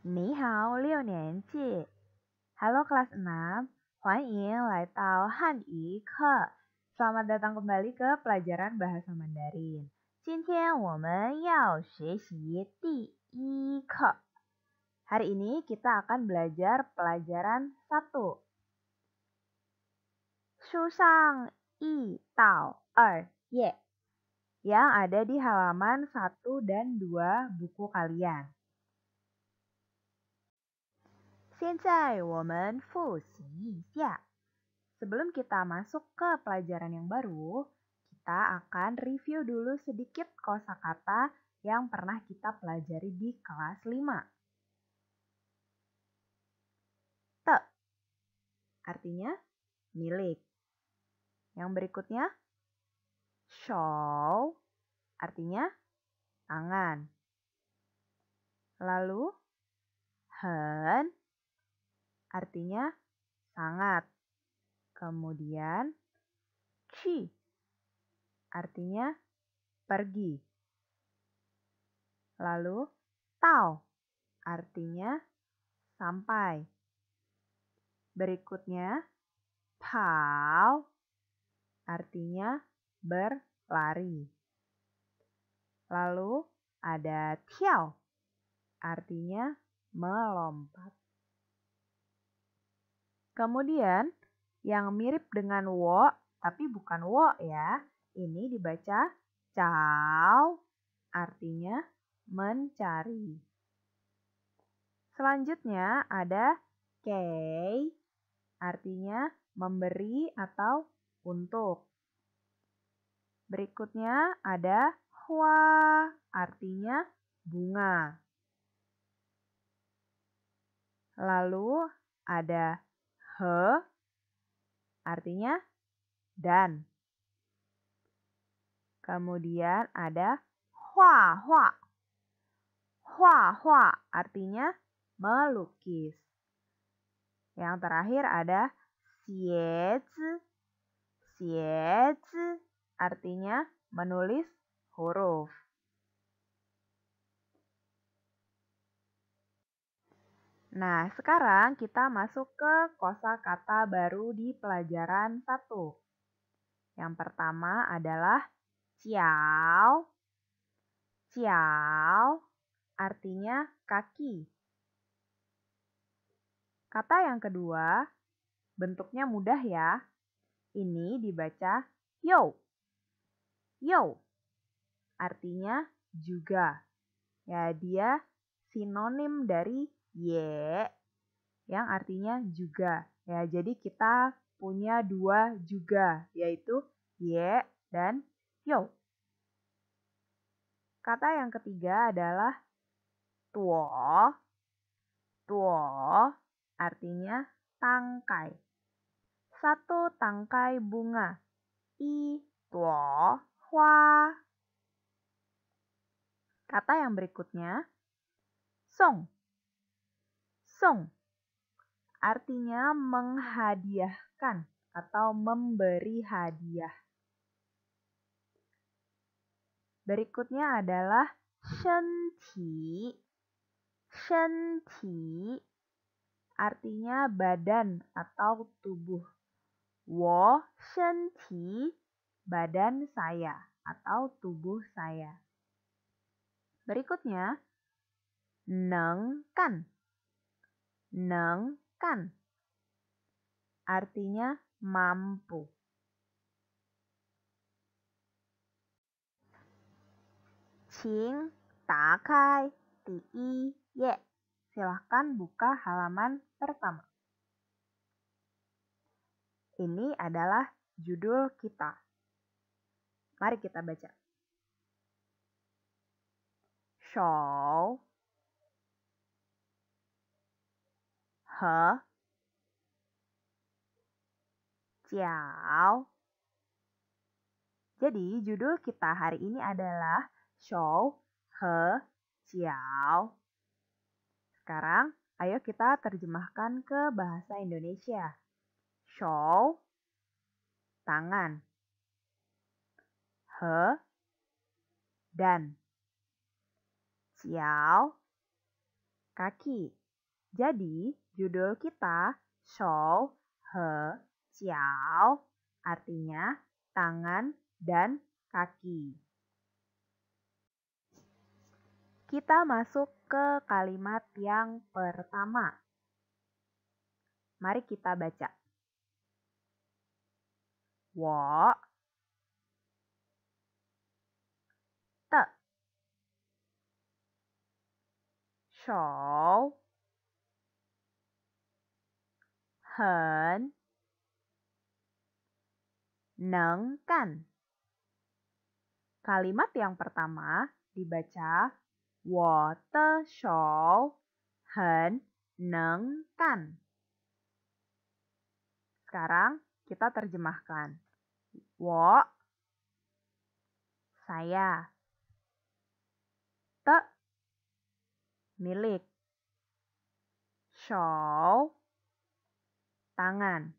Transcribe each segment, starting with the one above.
Halo kelas 6, Huanyin lai tao Han Yu Ke. Selamat datang kembali ke pelajaran bahasa Mandarin. Jintian women yao xuexi di yi ke. Hari ini kita akan belajar pelajaran 1. Shu sang yi tao er ye. Yang ada di halaman 1 dan 2 buku kalian. Sebelum kita masuk ke pelajaran yang baru, kita akan review dulu sedikit kosakata yang pernah kita pelajari di kelas 5. Te artinya milik. Yang berikutnya show, artinya tangan. Lalu hand artinya sangat. Kemudian chi artinya pergi. Lalu tao artinya sampai. Berikutnya pao artinya berlari. Lalu ada tiao artinya melompat. Kemudian, yang mirip dengan wo, tapi bukan wo ya. Ini dibaca cao, artinya mencari. Selanjutnya ada kei, artinya memberi atau untuk. Berikutnya ada hua, artinya bunga. Lalu ada he artinya dan. Kemudian ada hua hua. Hua hua artinya melukis. Yang terakhir ada xiezi. Xiezi artinya menulis huruf. Nah, sekarang kita masuk ke kosakata baru di pelajaran 1. Yang pertama adalah ciao. Ciao artinya kaki. Kata yang kedua, bentuknya mudah ya. Ini dibaca yo. Yo. Artinya juga. Ya, dia sinonim dari ye yang artinya juga. Ya, jadi kita punya dua juga yaitu ye dan yo. Kata yang ketiga adalah tuo. Tuo artinya tangkai. Satu tangkai bunga. I tuo hua. Kata yang berikutnya song song artinya menghadiahkan atau memberi hadiah. Berikutnya adalah shenti. Shenti artinya badan atau tubuh. Wo shenti badan saya atau tubuh saya. Berikutnya nengkan. Neng kan. Artinya mampu. Qing takai di i ye. Silahkan buka halaman pertama. Ini adalah judul kita. Mari kita baca. Shou Jadi judul kita hari ini adalah Show He Jiao. Sekarang, ayo kita terjemahkan ke bahasa Indonesia. Show tangan. He dan Jiao kaki. Jadi, Judul kita Shou He Xiao artinya tangan dan kaki. Kita masuk ke kalimat yang pertama. Mari kita baca. Wo te shou 很能干。Kalimat yang pertama dibaca 我的手很能干. Sekarang kita terjemahkan. 我 saya. Te milik. show tangan.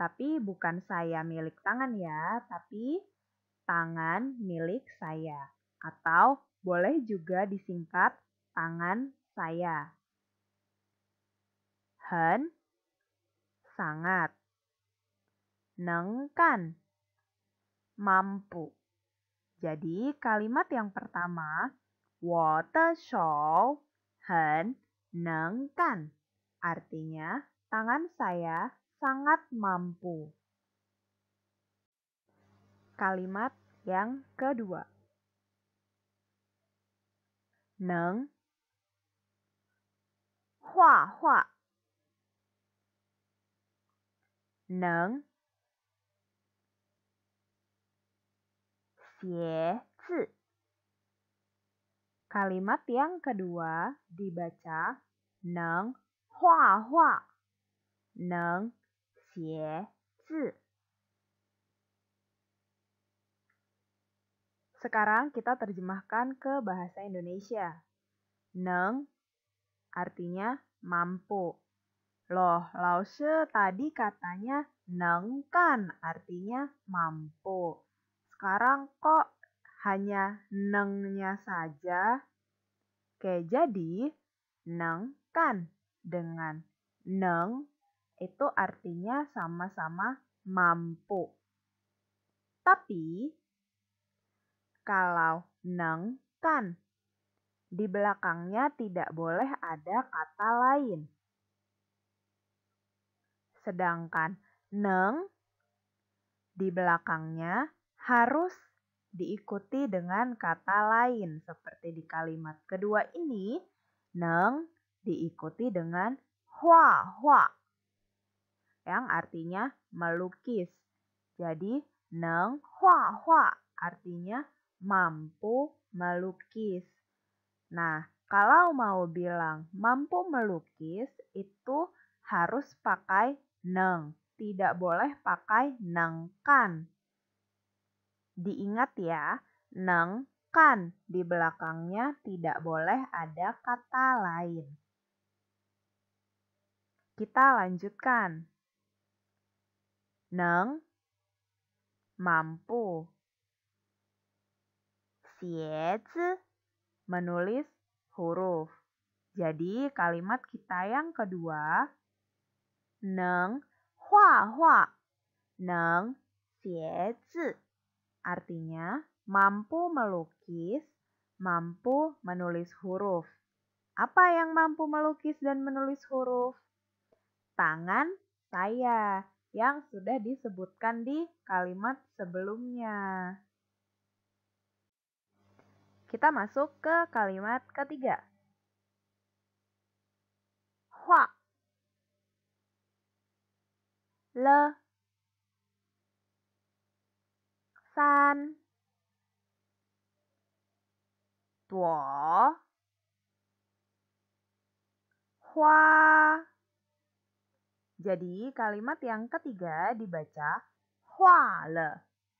Tapi bukan saya milik tangan ya, tapi tangan milik saya. Atau boleh juga disingkat tangan saya. Hen, sangat. nengkan, mampu. Jadi kalimat yang pertama, show nengkan, water artinya. Tangan saya sangat mampu. Kalimat yang kedua. Neng Hua hua Neng Xie zi Kalimat yang kedua dibaca Neng hua hua 能写字。Sekarang kita terjemahkan ke bahasa Indonesia. Neng artinya mampu. Loh, lause tadi katanya neng kan artinya mampu. Sekarang kok hanya nengnya saja? Oke, jadi neng kan dengan neng itu artinya sama-sama mampu. Tapi kalau neng kan di belakangnya tidak boleh ada kata lain. Sedangkan neng di belakangnya harus diikuti dengan kata lain seperti di kalimat kedua ini neng diikuti dengan hua hua yang artinya melukis. Jadi, neng hua hua artinya mampu melukis. Nah, kalau mau bilang mampu melukis itu harus pakai neng, tidak boleh pakai nengkan. Diingat ya, nengkan di belakangnya tidak boleh ada kata lain. Kita lanjutkan mampu, 鞋子 menulis huruf. Jadi kalimat kita yang kedua neng hua hua neng xiezi Artinya mampu melukis, mampu menulis huruf. Apa yang mampu melukis dan menulis huruf? Tangan saya yang sudah disebutkan di kalimat sebelumnya. Kita masuk ke kalimat ketiga. Hua. Le. San. Duo. Hua. Jadi kalimat yang ketiga dibaca hua le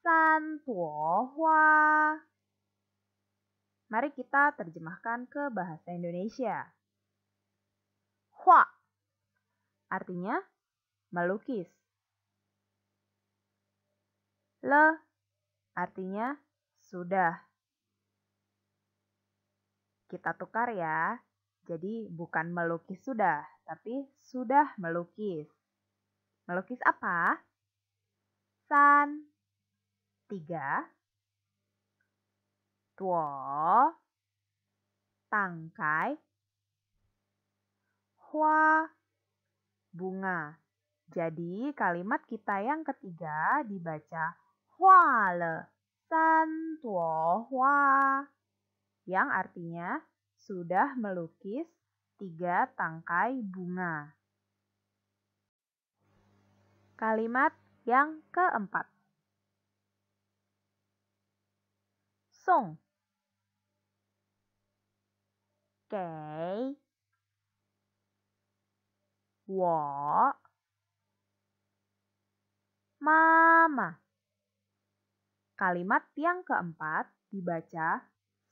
san tuo hua. Mari kita terjemahkan ke bahasa Indonesia. Hua artinya melukis. Le artinya sudah. Kita tukar ya. Jadi bukan melukis sudah, tapi sudah melukis. Melukis apa? San. Tiga. Tuo. Tangkai. Hua. Bunga. Jadi kalimat kita yang ketiga dibaca hua le san tuo hua yang artinya sudah melukis tiga tangkai bunga. Kalimat yang keempat. Song. Kei. Wo. Mama. Kalimat yang keempat dibaca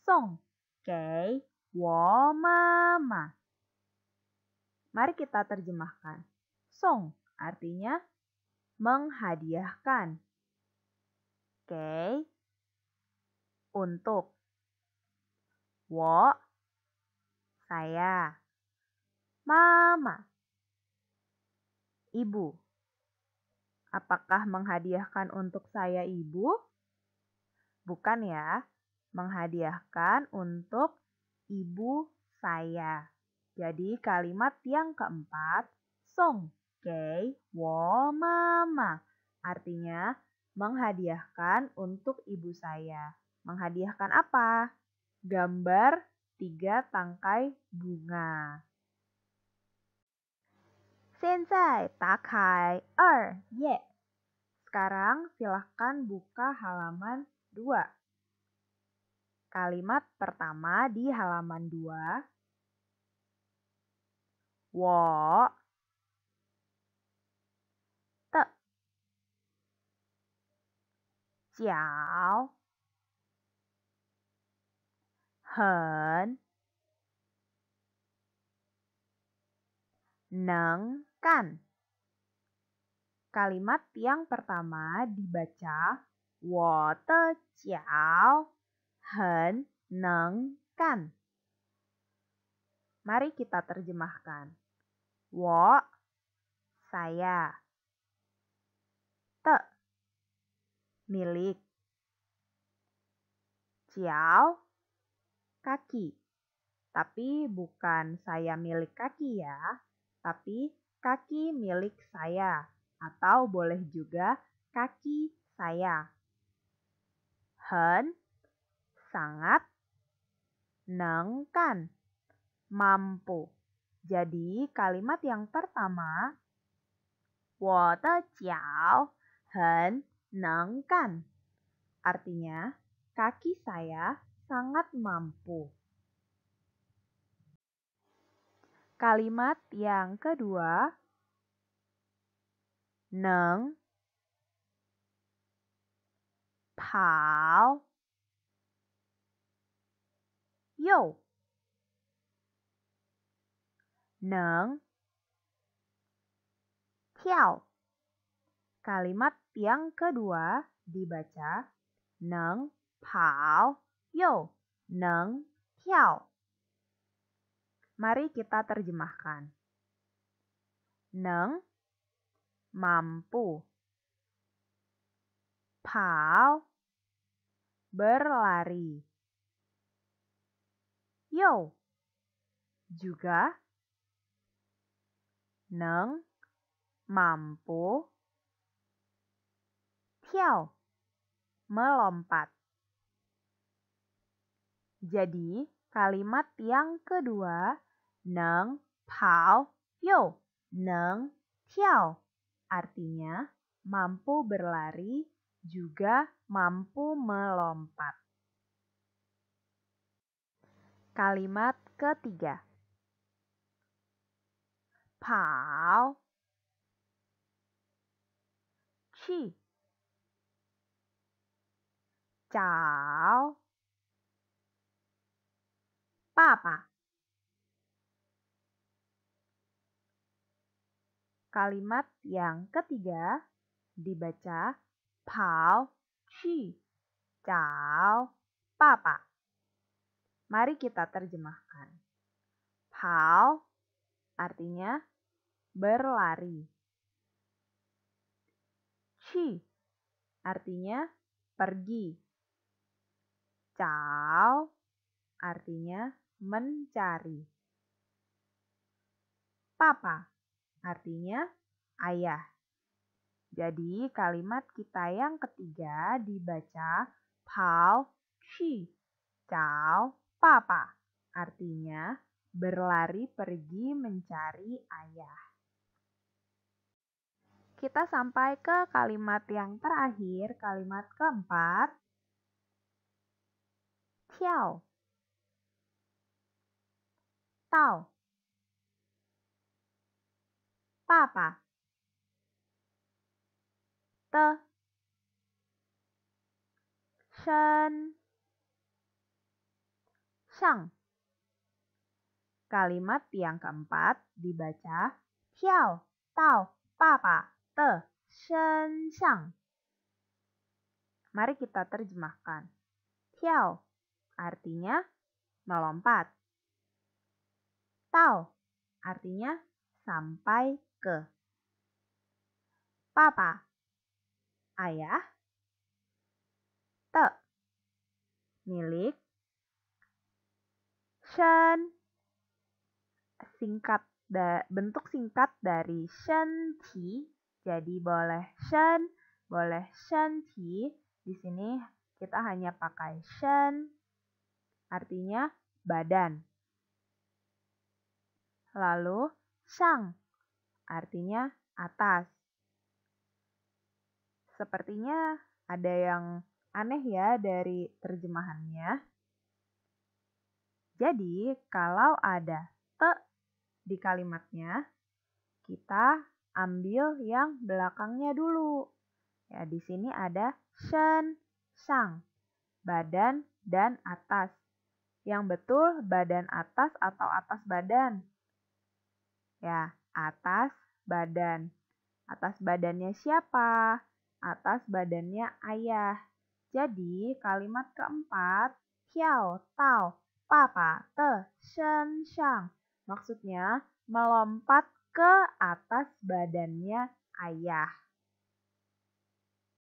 song. wo, mama. Mari kita terjemahkan. Song artinya menghadiahkan. Kei untuk. Wo saya. Mama ibu. Apakah menghadiahkan untuk saya ibu? Bukan ya, menghadiahkan untuk ibu saya. Jadi kalimat yang keempat, song kei wo mama. Artinya menghadiahkan untuk ibu saya. Menghadiahkan apa? Gambar tiga tangkai bunga. sensei takai er, sekarang silahkan buka halaman 2. Kalimat pertama di halaman 2我的脚很能干。Kalimat yang pertama dibaca 我的脚很能干。Mari kita terjemahkan. Saya te milik ciao kaki tapi bukan saya milik kaki ya tapi kaki milik saya atau boleh juga kaki saya hen sangat nengkan mampu jadi, kalimat yang pertama, neng kan." Artinya, kaki saya sangat mampu. Kalimat yang kedua, neng pao yo Neng tiao Kalimat yang kedua dibaca neng pao yo neng tiao. Mari kita terjemahkan. Neng mampu. Pao berlari. Yo juga Neng mampu Tiao melompat. Jadi, kalimat yang kedua neng pao yo neng tiao artinya mampu berlari juga mampu melompat. Kalimat ketiga 跑去找爸爸。Kalimat yang ketiga dibaca pao chi chao papa. Mari kita terjemahkan. Pao artinya berlari. Chi artinya pergi. Cao artinya mencari. Papa artinya ayah. Jadi kalimat kita yang ketiga dibaca pao chi cao papa. Artinya berlari pergi mencari ayah kita sampai ke kalimat yang terakhir, kalimat keempat. Tiao. Tao. Papa. Te. Shen. shang. Kalimat yang keempat dibaca tiao, Tao, Papa te Mari kita terjemahkan. Tiao artinya melompat. Tao artinya sampai ke. Papa ayah. Te milik. Shen singkat da, bentuk singkat dari shen qi jadi boleh shen, boleh shen qi. Di sini kita hanya pakai shen, artinya badan. Lalu shang, artinya atas. Sepertinya ada yang aneh ya dari terjemahannya. Jadi, kalau ada te di kalimatnya, kita ambil yang belakangnya dulu. Ya, di sini ada shen, sang, badan dan atas. Yang betul badan atas atau atas badan. Ya, atas badan. Atas badannya siapa? Atas badannya ayah. Jadi, kalimat keempat, piao, tao, papa, te, shen, shang. Maksudnya, melompat ke atas badannya ayah.